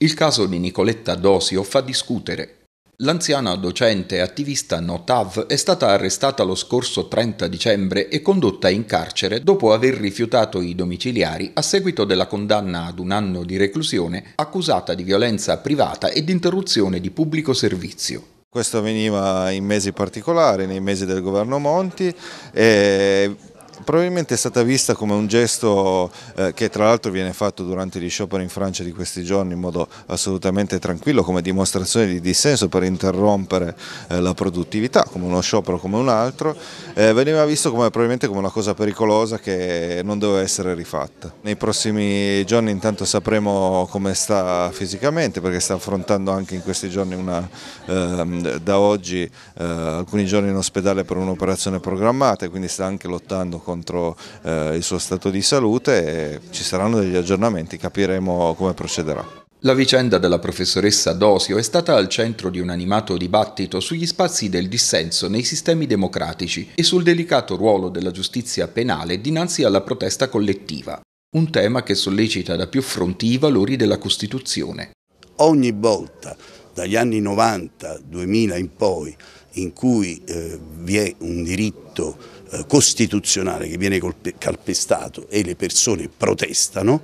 Il caso di Nicoletta Dosio fa discutere. L'anziana docente e attivista Notav è stata arrestata lo scorso 30 dicembre e condotta in carcere dopo aver rifiutato i domiciliari a seguito della condanna ad un anno di reclusione accusata di violenza privata e di interruzione di pubblico servizio. Questo veniva in mesi particolari, nei mesi del governo Monti e probabilmente è stata vista come un gesto eh, che tra l'altro viene fatto durante gli scioperi in Francia di questi giorni in modo assolutamente tranquillo come dimostrazione di dissenso per interrompere eh, la produttività, come uno sciopero come un altro, eh, veniva visto come, probabilmente come una cosa pericolosa che non doveva essere rifatta. Nei prossimi giorni intanto sapremo come sta fisicamente perché sta affrontando anche in questi giorni una, ehm, da oggi eh, alcuni giorni in ospedale per un'operazione programmata e quindi sta anche lottando contro contro eh, il suo stato di salute e ci saranno degli aggiornamenti, capiremo come procederà. La vicenda della professoressa Dosio è stata al centro di un animato dibattito sugli spazi del dissenso nei sistemi democratici e sul delicato ruolo della giustizia penale dinanzi alla protesta collettiva, un tema che sollecita da più fronti i valori della Costituzione. Ogni volta, dagli anni 90-2000 in poi, in cui eh, vi è un diritto eh, costituzionale che viene calpestato e le persone protestano,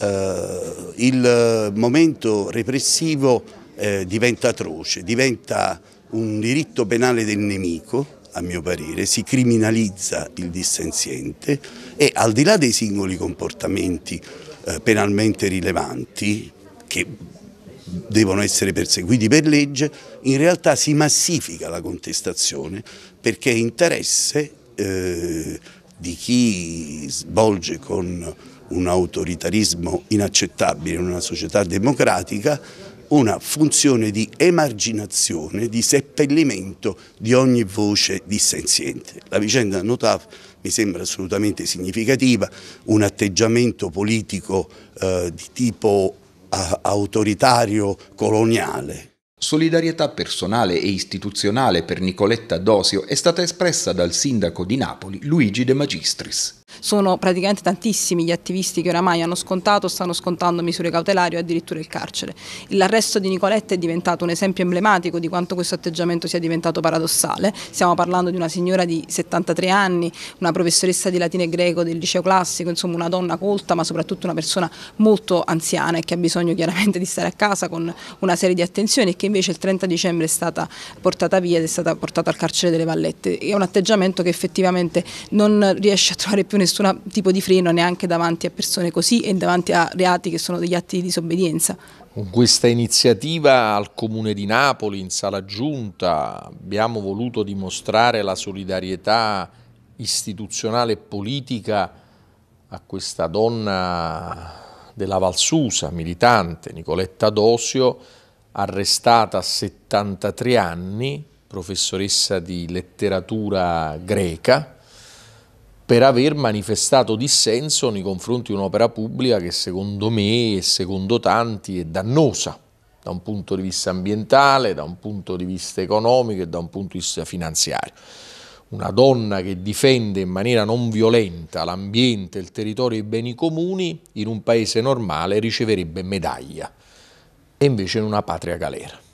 eh, il momento repressivo eh, diventa atroce, diventa un diritto penale del nemico a mio parere, si criminalizza il dissenziente e al di là dei singoli comportamenti eh, penalmente rilevanti, che devono essere perseguiti per legge, in realtà si massifica la contestazione perché è interesse eh, di chi svolge con un autoritarismo inaccettabile in una società democratica una funzione di emarginazione, di seppellimento di ogni voce dissenziente. La vicenda Notaf mi sembra assolutamente significativa, un atteggiamento politico eh, di tipo autoritario coloniale. Solidarietà personale e istituzionale per Nicoletta Dosio è stata espressa dal sindaco di Napoli Luigi De Magistris. Sono praticamente tantissimi gli attivisti che oramai hanno scontato, o stanno scontando misure cautelari o addirittura il carcere. L'arresto di Nicoletta è diventato un esempio emblematico di quanto questo atteggiamento sia diventato paradossale. Stiamo parlando di una signora di 73 anni, una professoressa di latino e greco del liceo classico, insomma una donna colta ma soprattutto una persona molto anziana e che ha bisogno chiaramente di stare a casa con una serie di attenzioni e che invece il 30 dicembre è stata portata via ed è stata portata al carcere delle Vallette. È un atteggiamento che effettivamente non riesce a trovare più nessun tipo di freno neanche davanti a persone così e davanti a reati che sono degli atti di disobbedienza. Con questa iniziativa al Comune di Napoli, in sala giunta, abbiamo voluto dimostrare la solidarietà istituzionale e politica a questa donna della Valsusa, militante, Nicoletta Dosio, arrestata a 73 anni, professoressa di letteratura greca, per aver manifestato dissenso nei confronti di un'opera pubblica che secondo me e secondo tanti è dannosa da un punto di vista ambientale, da un punto di vista economico e da un punto di vista finanziario. Una donna che difende in maniera non violenta l'ambiente, il territorio e i beni comuni in un paese normale riceverebbe medaglia e invece in una patria galera.